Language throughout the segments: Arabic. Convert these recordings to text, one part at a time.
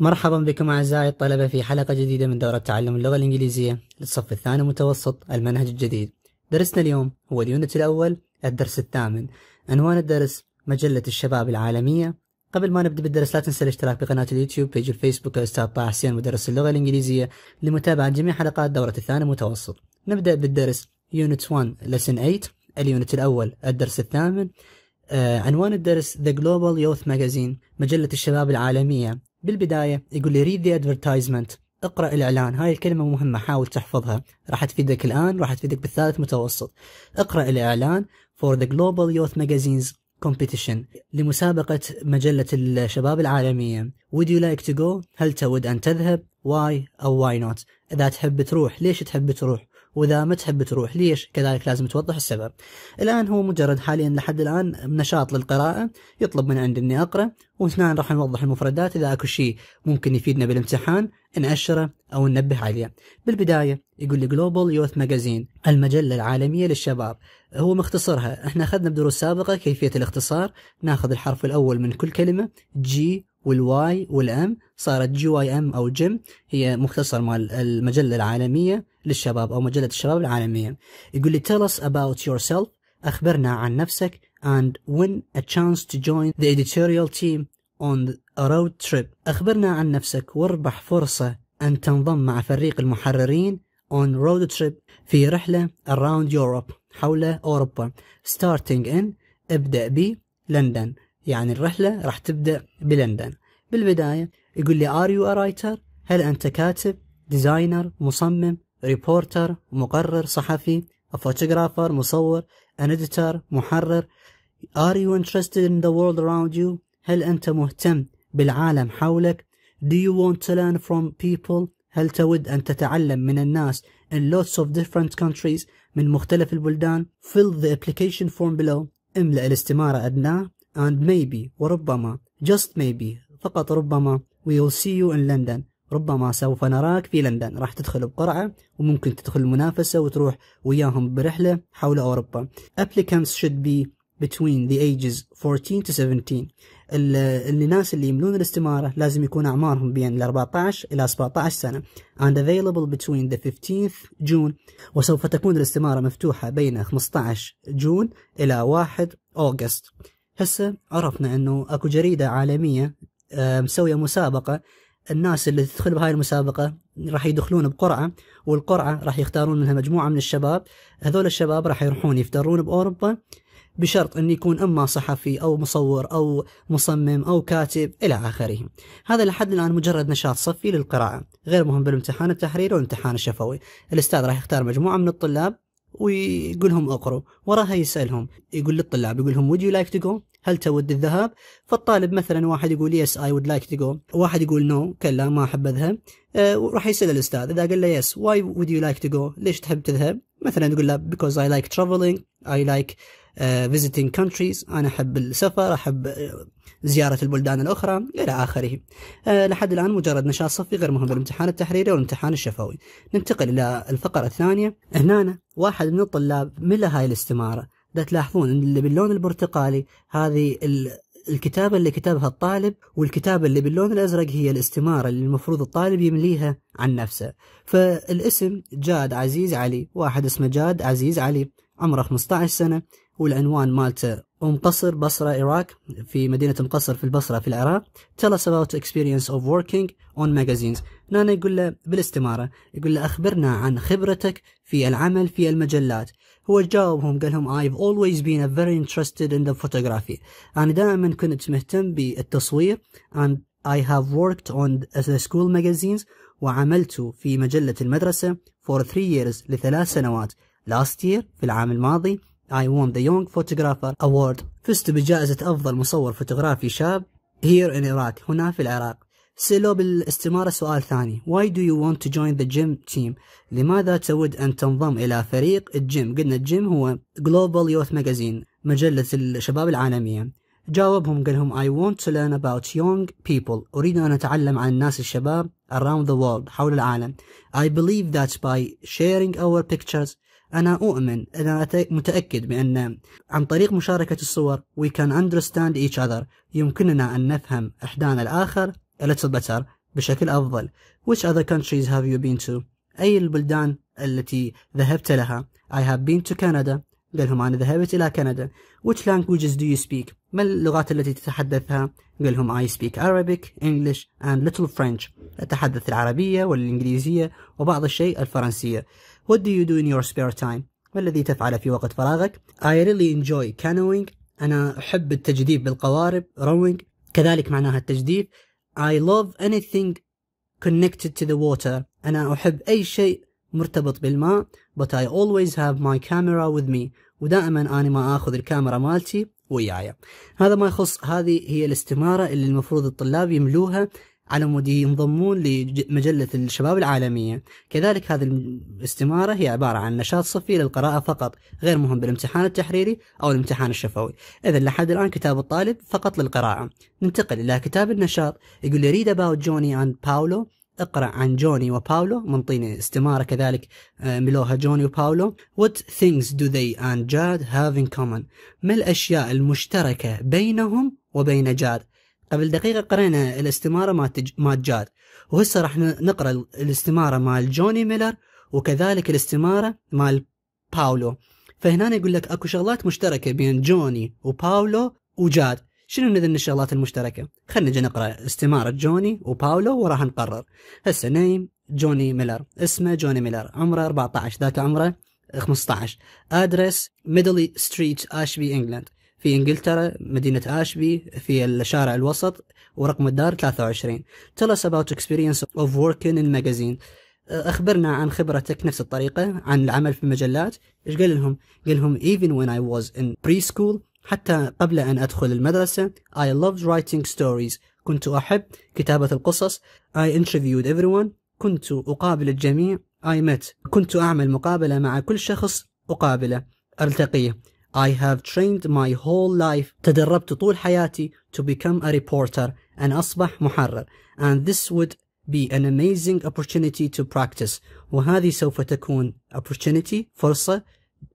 مرحبا بكم أعزائي الطلبة في حلقة جديدة من دورة تعلم اللغة الإنجليزية للصف الثاني متوسط المنهج الجديد درسنا اليوم هو اليونت الأول الدرس الثامن عنوان الدرس مجلة الشباب العالمية قبل ما نبدأ بالدرس لا تنسى الاشتراك بقناة اليوتيوب بيج الفيسبوك أستاذ طه حسين مدرس اللغة الإنجليزية لمتابعة جميع حلقات دورة الثاني متوسط نبدأ بالدرس يونت 1 لسن 8 اليونت الأول الدرس الثامن آه، عنوان الدرس The Global Youth Magazine مجلة الشباب العالمية بالبدايه يقول لي read the advertisement اقرا الاعلان هاي الكلمه مهمه حاول تحفظها راح تفيدك الان راح تفيدك بالثالث متوسط اقرا الاعلان for the global youth magazines competition لمسابقة مجلة الشباب العالمية would you like to go هل تود أن تذهب why أو why not إذا تحب تروح ليش تحب تروح واذا ما تحب تروح ليش كذلك لازم توضح السبب الان هو مجرد حاليا لحد الان نشاط للقراءه يطلب من عندي اني اقرا وهنا راح نوضح المفردات اذا اكو شيء ممكن يفيدنا بالامتحان نأشره او ننبه عليه بالبدايه يقول لي جلوبال يوث ماجازين المجله العالميه للشباب هو مختصرها احنا اخذنا بدروس سابقه كيفيه الاختصار ناخذ الحرف الاول من كل كلمه جي والواي والام صارت جي واي ام او جيم هي مختصر مال المجله العالميه للشباب او مجله الشباب العالميه يقول لي اس اباوت يور سيلف اخبرنا عن نفسك and win a chance to join the editorial team on a road trip اخبرنا عن نفسك واربح فرصه ان تنضم مع فريق المحررين on road trip في رحله around Europe حول اوروبا starting in ابدا ب لندن يعني الرحلة راح تبدأ بلندن بالبداية يقول لي Are you a writer؟ هل أنت كاتب ديزاينر مصمم ريبورتر مقرر صحفي فوتوغرافر مصور ان اديتر محرر are you interested in the world around you هل أنت مهتم بالعالم حولك do you want to learn from people هل تود أن تتعلم من الناس in lots of different countries من مختلف البلدان fill the application form below املأ الاستمارة أدناه and maybe وربما just maybe فقط ربما we will see you in London ربما سوف نراك في لندن راح تدخل بقرعة وممكن تدخل المنافسة وتروح وياهم برحلة حول أوروبا applicants should be between the ages 14 to 17 الناس اللي يملون الاستمارة لازم يكون أعمارهم بين ال 14 إلى 17 سنة and available between the 15th June وسوف تكون الاستمارة مفتوحة بين 15 جون إلى 1 August هسه عرفنا انه اكو جريده عالميه مسويه مسابقه الناس اللي تدخل بهاي المسابقة راح يدخلون بقرعة والقرعة راح يختارون منها مجموعة من الشباب هذول الشباب راح يروحون يفترون بأوروبا بشرط أن يكون إما صحفي أو مصور أو مصمم أو كاتب إلى آخره هذا لحد الآن مجرد نشاط صفي للقراءة غير مهم بالامتحان التحريري والامتحان الشفوي الأستاذ راح يختار مجموعة من الطلاب ويقول لهم اقروا وراها يسالهم يقول للطلاب يقول لهم would you like to go هل تود الذهاب فالطالب مثلا واحد يقول يس اي وود لايك تو جو واحد يقول نو no, كلا ما احب اذهب أه يسال الاستاذ اذا قال له يس واي وود يو لايك تو جو ليش تحب تذهب مثلا تقول له because I like traveling I like uh, visiting countries أنا أحب السفر أحب آه، زيارة البلدان الأخرى إلى آخره أه لحد الآن مجرد نشاط صفي غير مهم بالامتحان التحريري والامتحان الشفوي ننتقل إلى الفقرة الثانية هنا واحد من الطلاب من هاي الاستمارة ده تلاحظون اللي باللون البرتقالي هذه الكتابة اللي كتبها الطالب والكتابة اللي باللون الأزرق هي الاستمارة اللي المفروض الطالب يمليها عن نفسه فالاسم جاد عزيز علي واحد اسمه جاد عزيز علي عمره 15 سنة والعنوان مالته أم قصر بصرة إيراك في مدينة أم قصر في البصرة في العراق tell us about experience of working on magazines نانا يقول له بالاستمارة يقول له أخبرنا عن خبرتك في العمل في المجلات هو جاوبهم قال لهم I've always been very interested in the photography أنا دائما كنت مهتم بالتصوير and I have worked on the school magazines وعملت في مجلة المدرسة for three years لثلاث سنوات last year في العام الماضي I won the Young Photographer Award فزت بجائزة أفضل مصور فوتوغرافي شاب here in Iraq هنا في العراق سألوا بالاستمارة سؤال ثاني Why do you want to join the gym team لماذا تود أن تنضم إلى فريق الجيم قلنا الجيم هو Global Youth Magazine مجلة الشباب العالمية جاوبهم قال لهم I want to learn about young people أريد أن أتعلم عن الناس الشباب around the world حول العالم I believe that by sharing our pictures أنا أؤمن أنا متأكد بأن عن طريق مشاركة الصور we can understand each other يمكننا أن نفهم إحدانا الآخر a little better بشكل أفضل which other countries have you been to أي البلدان التي ذهبت لها I have been to Canada قال لهم أنا ذهبت إلى كندا which languages do you speak ما اللغات التي تتحدثها قال لهم I speak Arabic, English and little French أتحدث العربية والإنجليزية وبعض الشيء الفرنسية what do you do in your spare time ما الذي تفعله في وقت فراغك I really enjoy canoeing أنا أحب التجديف بالقوارب rowing كذلك معناها التجديف I love anything connected to the water أنا أحب أي شيء مرتبط بالماء but I always have my camera with me ودائما أنا ما آخذ الكاميرا مالتي وياي هذا ما يخص هذه هي الاستمارة اللي المفروض الطلاب يملوها على مود ينضمون لمجلة الشباب العالمية كذلك هذه الاستمارة هي عبارة عن نشاط صفي للقراءة فقط غير مهم بالامتحان التحريري أو الامتحان الشفوي إذا لحد الآن كتاب الطالب فقط للقراءة ننتقل إلى كتاب النشاط يقول لي read about Johnny and Paolo اقرا عن جوني وباولو منطيني استماره كذلك آه، ملوها جوني وباولو What things do they and Jad have in common ما الاشياء المشتركه بينهم وبين جاد قبل دقيقة قرينا الاستمارة مال تج... مال جاد وهسه راح نقرأ الاستمارة مال جوني ميلر وكذلك الاستمارة مال باولو فهنا يقول لك اكو شغلات مشتركة بين جوني وباولو وجاد شنو نذن الشغلات المشتركه؟ خلينا نجي نقرا استماره جوني وباولو وراح نقرر. هسه نيم جوني ميلر، اسمه جوني ميلر، عمره 14 ذاك عمره 15 ادرس ميدلي ستريت اشبي انجلند في انجلترا مدينه اشبي في الشارع الوسط ورقم الدار 23 tell us about experience of working in magazine آه، اخبرنا عن خبرتك نفس الطريقه عن العمل في المجلات ايش قال لهم قال لهم even when I was in preschool حتى قبل أن أدخل المدرسة I loved writing stories كنت أحب كتابة القصص I interviewed everyone كنت أقابل الجميع I met كنت أعمل مقابلة مع كل شخص أقابله ألتقيه I have trained my whole life تدربت طول حياتي to become a reporter أن أصبح محرر and this would be an amazing opportunity to practice وهذه سوف تكون opportunity فرصة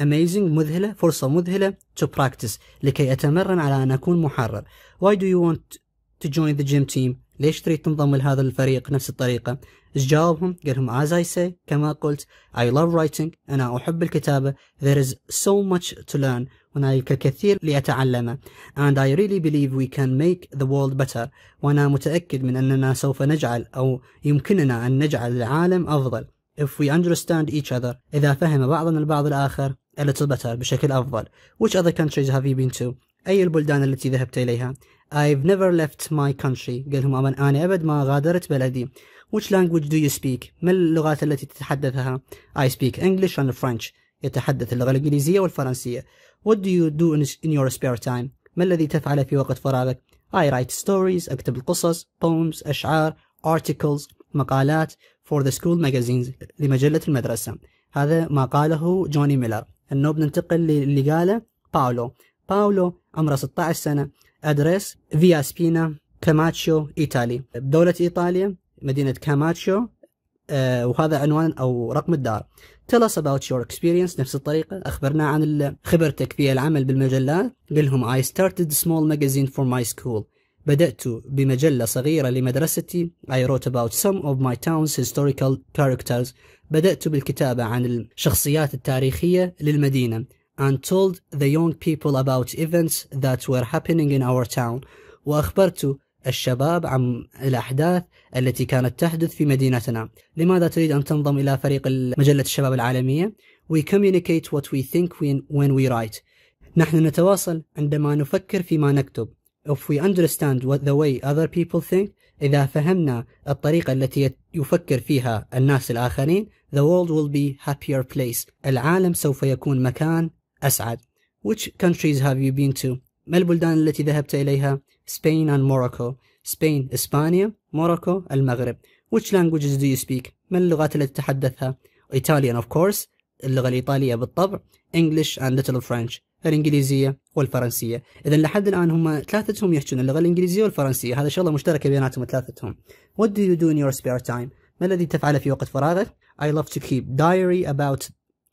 amazing مذهلة فرصة مذهلة to practice لكي أتمرن على أن أكون محرر why do you want to join the gym team ليش تريد تنضم لهذا الفريق نفس الطريقة إيش جاوبهم قال لهم as I say كما قلت I love writing أنا أحب الكتابة there is so much to learn هناك الكثير لأتعلمه and I really believe we can make the world better وأنا متأكد من أننا سوف نجعل أو يمكننا أن نجعل العالم أفضل if we understand each other إذا فهم بعضنا البعض الآخر a little better بشكل أفضل which other countries have you been to أي البلدان التي ذهبت إليها I've never left my country قالهم لهم أنا أبد ما غادرت بلدي which language do you speak ما اللغات التي تتحدثها I speak English and French يتحدث اللغة الإنجليزية والفرنسية What do you do in your spare time ما الذي تفعله في وقت فراغك I write stories أكتب القصص poems أشعار articles مقالات for the school magazines لمجلة المدرسة هذا ما قاله جوني ميلر انه بننتقل للي قاله باولو باولو عمره 16 سنة ادريس فيا سبينا كاماتشو ايطالي بدولة ايطاليا مدينة كاماتشو آه وهذا عنوان او رقم الدار tell us about your experience نفس الطريقة أخبرنا عن خبرتك في العمل بالمجلات قل لهم I started small magazine for my school بدأت بمجلة صغيرة لمدرستي I wrote about some of my town's historical characters بدأت بالكتابة عن الشخصيات التاريخية للمدينة and told the young people about events that were happening in our town وأخبرت الشباب عن الأحداث التي كانت تحدث في مدينتنا لماذا تريد أن تنضم إلى فريق مجلة الشباب العالمية؟ We communicate what we think when we write نحن نتواصل عندما نفكر فيما نكتب if we understand what the way other people think إذا فهمنا الطريقة التي يفكر فيها الناس الآخرين the world will be happier place العالم سوف يكون مكان أسعد which countries have you been to ما البلدان التي ذهبت إليها Spain and Morocco Spain إسبانيا Morocco المغرب which languages do you speak ما اللغات التي تتحدثها Italian of course اللغة الإيطالية بالطبع English and little French الانجليزيه والفرنسيه، اذا لحد الان هم ثلاثتهم يحجون اللغه الانجليزيه والفرنسيه، هذا شغله مشتركه بيناتهم ثلاثتهم. What do you do in your spare time؟ ما الذي تفعله في وقت فراغك؟ I love to keep diary about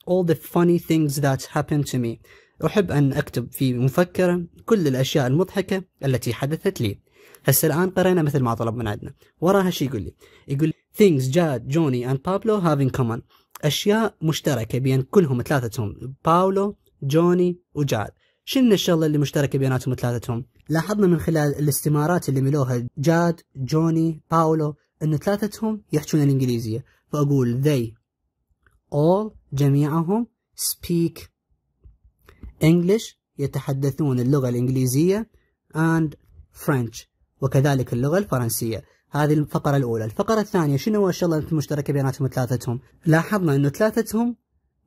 all the funny things that happened to me. أحب أن أكتب في مفكرة كل الأشياء المضحكة التي حدثت لي. هسه الآن قرينا مثل ما طلب من عندنا. وراها شو يقول لي؟ يقول لي things Jad, جوني and Pablo have in common. أشياء مشتركة بين كلهم ثلاثتهم باولو جوني وجاد شن الشغله اللي مشتركه بيناتهم ثلاثتهم لاحظنا من خلال الاستمارات اللي ملوها جاد جوني باولو ان ثلاثتهم يحجون الانجليزيه فاقول they all جميعهم speak English يتحدثون اللغة الإنجليزية and French وكذلك اللغة الفرنسية هذه الفقرة الأولى الفقرة الثانية شنو هو الشغلة المشتركة بيناتهم ثلاثتهم لاحظنا أن ثلاثتهم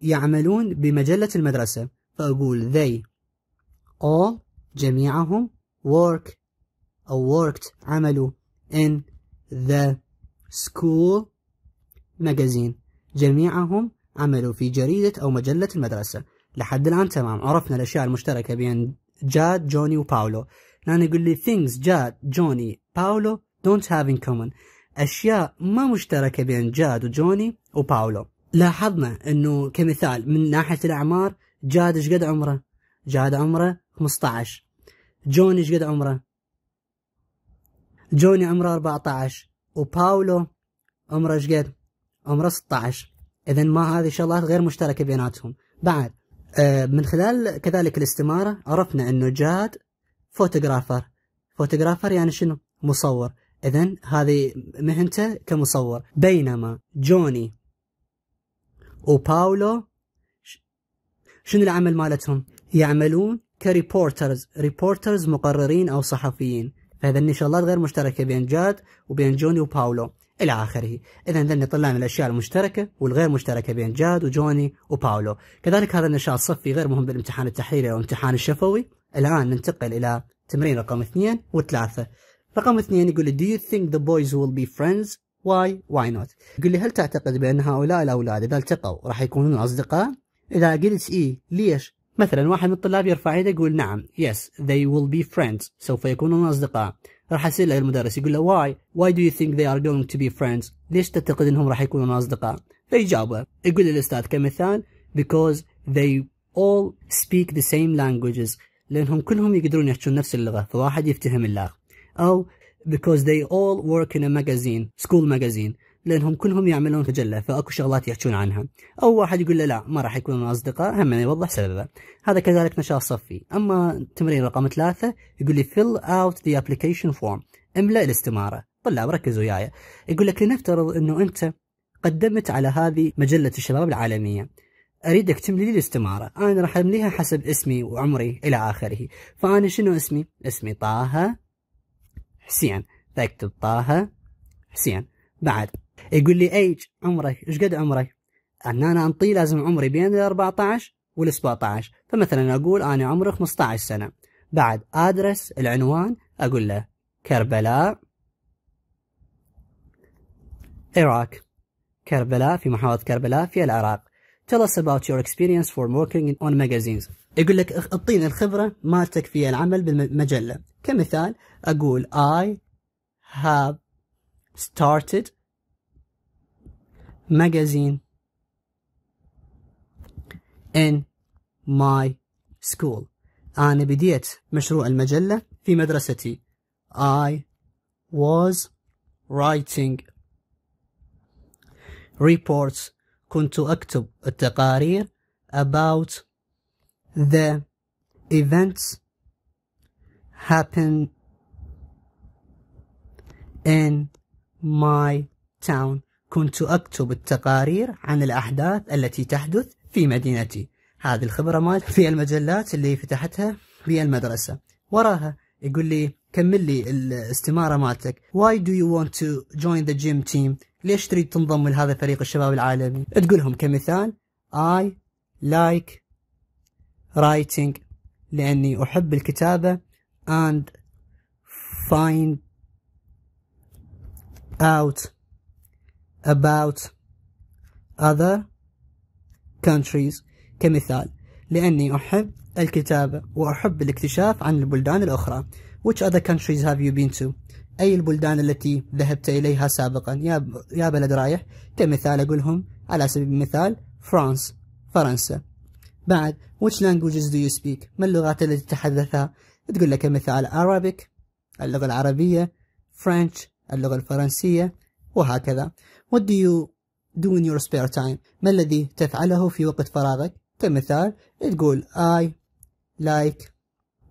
يعملون بمجلة المدرسة فأقول they all جميعهم work أو worked عملوا in the school magazine جميعهم عملوا في جريدة أو مجلة المدرسة لحد الآن تمام عرفنا الأشياء المشتركة بين جاد جوني وباولو الآن يقول لي things جاد جوني باولو don't have in common أشياء ما مشتركة بين جاد وجوني وباولو لاحظنا أنه كمثال من ناحية الأعمار جاد ايش قد عمره؟ جاد عمره 15 جوني ايش قد عمره؟ جوني عمره 14 وباولو عمره ايش قد؟ عمره 16 اذا ما هذه شغلات غير مشتركه بيناتهم بعد آه، من خلال كذلك الاستماره عرفنا انه جاد فوتوغرافر فوتوغرافر يعني شنو؟ مصور اذا هذه مهنته كمصور بينما جوني وباولو شنو العمل مالتهم؟ يعملون كريبورترز ريبورترز مقررين أو صحفيين فهذا النشالات غير مشتركة بين جاد وبين جوني وباولو إلى آخره إذا ذن طلعنا الأشياء المشتركة والغير مشتركة بين جاد وجوني وباولو كذلك هذا النشاط الصفي غير مهم بالامتحان التحريري أو الامتحان الشفوي الآن ننتقل إلى تمرين رقم اثنين وثلاثة رقم اثنين يقول لي Do you think the boys will be friends? Why? Why not? يقول لي هل تعتقد بأن هؤلاء الأولاد إذا التقوا راح يكونون أصدقاء؟ إذا قلت إي ليش؟ مثلا واحد من الطلاب يرفع يده يقول نعم yes they will be friends سوف يكونون أصدقاء راح أسأله المدرس يقول له why why do you think they are going to be friends ليش تعتقد أنهم راح يكونون أصدقاء فيجاوبه يقول الأستاذ كمثال because they all speak the same languages لأنهم كلهم يقدرون يحجون نفس اللغة فواحد يفتهم الآخر أو because they all work in a magazine school magazine لانهم كلهم يعملون في مجله فاكو شغلات يحكون عنها او واحد يقول له لا ما راح يكونون اصدقاء هم يوضح سببه هذا كذلك نشاط صفي اما تمرين رقم ثلاثة يقول لي fill out the application form املأ الاستمارة طلاب ركزوا وياي يقول لك لنفترض انه انت قدمت على هذه مجلة الشباب العالمية اريدك تملي لي الاستماره، انا راح امليها حسب اسمي وعمري الى اخره، فانا شنو اسمي؟ اسمي طه حسين، فاكتب طه حسين، بعد يقول لي ايج عمرك ايش قد عمرك؟ ان انا انطي لازم عمري بين ال 14 وال 17 فمثلا اقول انا عمري 15 سنه بعد ادرس العنوان اقول له كربلاء العراق كربلاء في محافظة كربلاء في العراق Tell us about your experience for working on magazines يقول لك اعطينا الخبرة مالتك في العمل بالمجلة كمثال أقول I have started magazine in my school أنا بديت مشروع المجلة في مدرستي I was writing reports كنت أكتب التقارير about the events happen in my town كنت أكتب التقارير عن الأحداث التي تحدث في مدينتي هذه الخبرة مال في المجلات اللي فتحتها في المدرسة وراها يقول لي كمل لي الاستمارة مالتك Why do you want to join the gym team ليش تريد تنضم لهذا فريق الشباب العالمي تقول لهم كمثال I like writing لأني أحب الكتابة and find out about other countries كمثال لأني أحب الكتابة وأحب الاكتشاف عن البلدان الأخرى Which other countries have you been to? أي البلدان التي ذهبت إليها سابقا يا, يا بلد رايح كمثال أقولهم على سبيل المثال فرانس فرنسا بعد which languages do you speak ما اللغات التي تتحدثها تقول لك مثال Arabic اللغة العربية French اللغة الفرنسية وهكذا What do you do in your spare time ما الذي تفعله في وقت فراغك كمثال تقول I like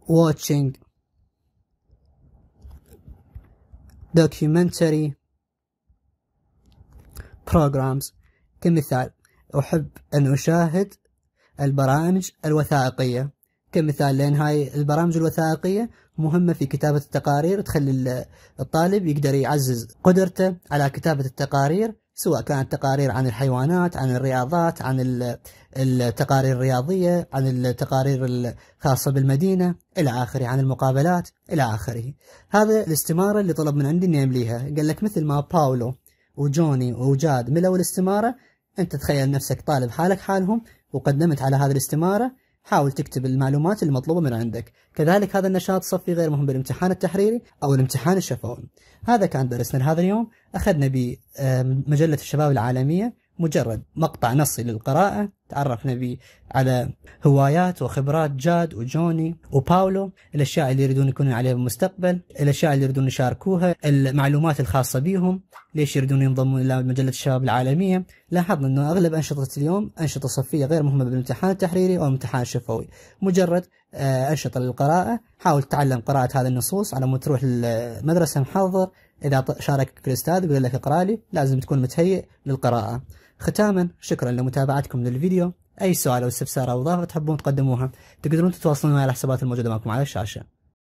watching documentary programs كمثال أحب أن أشاهد البرامج الوثائقية كمثال لأن هاي البرامج الوثائقية مهمة في كتابة التقارير تخلي الطالب يقدر يعزز قدرته على كتابة التقارير سواء كانت تقارير عن الحيوانات عن الرياضات عن التقارير الرياضية عن التقارير الخاصة بالمدينة إلى آخره عن المقابلات إلى آخره هذا الاستمارة اللي طلب من عندي أني أمليها قال لك مثل ما باولو وجوني وجاد ملوا الاستمارة أنت تخيل نفسك طالب حالك حالهم وقدمت على هذه الاستمارة حاول تكتب المعلومات المطلوبة من عندك كذلك هذا النشاط صفي غير مهم بالامتحان التحريري أو الامتحان الشفوي هذا كان درسنا لهذا اليوم أخذنا بمجلة آه، الشباب العالمية مجرد مقطع نصي للقراءة تعرفنا به على هوايات وخبرات جاد وجوني وباولو الأشياء اللي يريدون يكونون عليها بالمستقبل الأشياء اللي يريدون يشاركوها المعلومات الخاصة بهم ليش يريدون ينضمون إلى مجلة الشباب العالمية لاحظنا أنه أغلب أنشطة اليوم أنشطة صفية غير مهمة بالامتحان التحريري أو الامتحان الشفوي مجرد آه، أنشطة للقراءة حاول تتعلم قراءة هذه النصوص على ما تروح المدرسة محضر إذا شاركك الأستاذ يقول لك اقرأ لي لازم تكون متهيئ للقراءة ختاما شكرا لمتابعتكم للفيديو أي سؤال أو استفسار أو إضافة تحبون تقدموها تقدرون تتواصلون معي على الحسابات الموجودة معكم على الشاشة